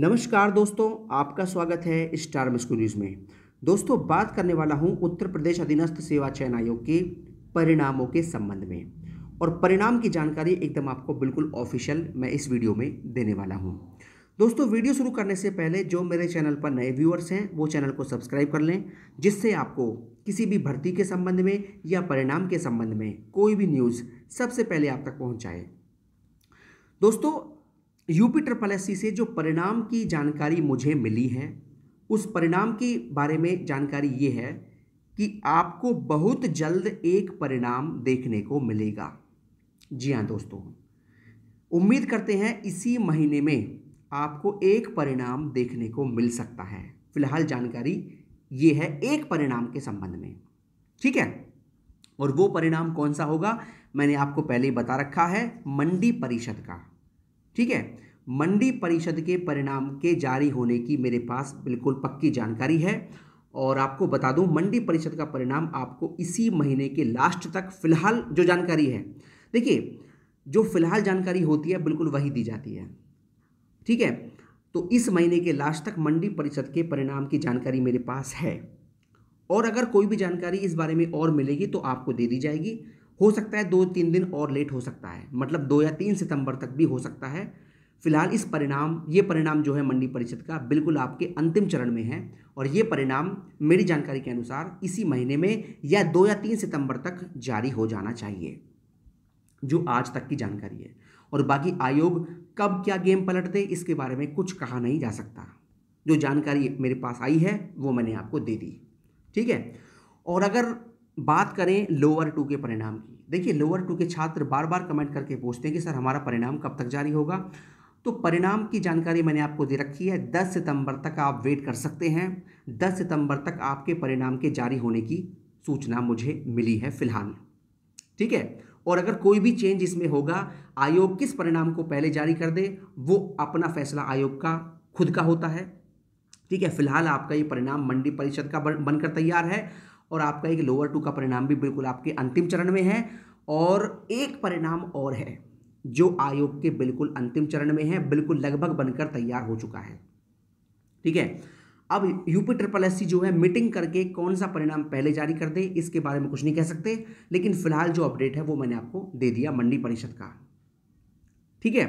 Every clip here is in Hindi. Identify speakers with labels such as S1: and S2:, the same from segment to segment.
S1: नमस्कार दोस्तों आपका स्वागत है स्टार मस्कू न्यूज़ में दोस्तों बात करने वाला हूं उत्तर प्रदेश अधीनस्थ सेवा चयन आयोग के परिणामों के संबंध में और परिणाम की जानकारी एकदम आपको बिल्कुल ऑफिशियल मैं इस वीडियो में देने वाला हूं दोस्तों वीडियो शुरू करने से पहले जो मेरे चैनल पर नए व्यूअर्स हैं वो चैनल को सब्सक्राइब कर लें जिससे आपको किसी भी भर्ती के संबंध में या परिणाम के संबंध में कोई भी न्यूज़ सबसे पहले आप तक पहुँचाए दोस्तों यूपी ट्रिपल एस से जो परिणाम की जानकारी मुझे मिली है उस परिणाम के बारे में जानकारी ये है कि आपको बहुत जल्द एक परिणाम देखने को मिलेगा जी हाँ दोस्तों उम्मीद करते हैं इसी महीने में आपको एक परिणाम देखने को मिल सकता है फिलहाल जानकारी ये है एक परिणाम के संबंध में ठीक है और वो परिणाम कौन सा होगा मैंने आपको पहले ही बता रखा है मंडी परिषद का ठीक है मंडी परिषद के परिणाम के जारी होने की मेरे पास बिल्कुल पक्की जानकारी है और आपको बता दूं मंडी परिषद का परिणाम आपको इसी महीने के लास्ट तक फिलहाल जो जानकारी है देखिए जो फिलहाल जानकारी होती है बिल्कुल वही दी जाती है ठीक है तो इस महीने के लास्ट तक मंडी परिषद के परिणाम की जानकारी मेरे पास है और अगर कोई भी जानकारी इस बारे में और मिलेगी तो आपको दे दी जाएगी हो सकता है दो तीन दिन और लेट हो सकता है मतलब दो या तीन सितंबर तक भी हो सकता है फिलहाल इस परिणाम ये परिणाम जो है मंडी परिषद का बिल्कुल आपके अंतिम चरण में है और ये परिणाम मेरी जानकारी के अनुसार इसी महीने में या दो या तीन सितंबर तक जारी हो जाना चाहिए जो आज तक की जानकारी है और बाकी आयोग कब क्या गेम पलट दे इसके बारे में कुछ कहा नहीं जा सकता जो जानकारी मेरे पास आई है वो मैंने आपको दे दी ठीक है और अगर बात करें लोअर टू के परिणाम की देखिए लोअर टू के छात्र बार बार कमेंट करके पूछते हैं कि सर हमारा परिणाम कब तक जारी होगा तो परिणाम की जानकारी मैंने आपको दे रखी है 10 सितंबर तक आप वेट कर सकते हैं 10 सितंबर तक आपके परिणाम के जारी होने की सूचना मुझे मिली है फिलहाल ठीक है और अगर कोई भी चेंज इसमें होगा आयोग किस परिणाम को पहले जारी कर दे वो अपना फैसला आयोग का खुद का होता है ठीक है फिलहाल आपका ये परिणाम मंडी परिषद का बनकर तैयार है और आपका एक लोअर टू का परिणाम भी बिल्कुल आपके अंतिम चरण में है और एक परिणाम और है जो आयोग के बिल्कुल अंतिम चरण में है बिल्कुल लगभग बनकर तैयार हो चुका है ठीक है अब यूपी ट्रिपल एस जो है मीटिंग करके कौन सा परिणाम पहले जारी कर दे इसके बारे में कुछ नहीं कह सकते लेकिन फिलहाल जो अपडेट है वो मैंने आपको दे दिया मंडी परिषद का ठीक है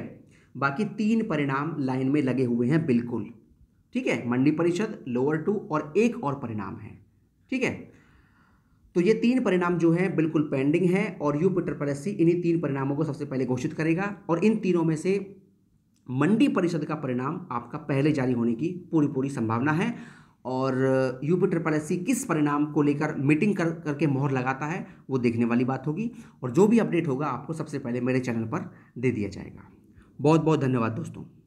S1: बाकी तीन परिणाम लाइन में लगे हुए हैं बिल्कुल ठीक है मंडी परिषद लोअर टू और एक और परिणाम है ठीक है तो ये तीन परिणाम जो हैं बिल्कुल पेंडिंग हैं और यूपिटर प्रेसी इन्हीं तीन परिणामों को सबसे पहले घोषित करेगा और इन तीनों में से मंडी परिषद का परिणाम आपका पहले जारी होने की पूरी पूरी संभावना है और यूपी ट्रिपल एस किस परिणाम को लेकर मीटिंग कर करके मोहर लगाता है वो देखने वाली बात होगी और जो भी अपडेट होगा आपको सबसे पहले मेरे चैनल पर दे दिया जाएगा बहुत बहुत धन्यवाद दोस्तों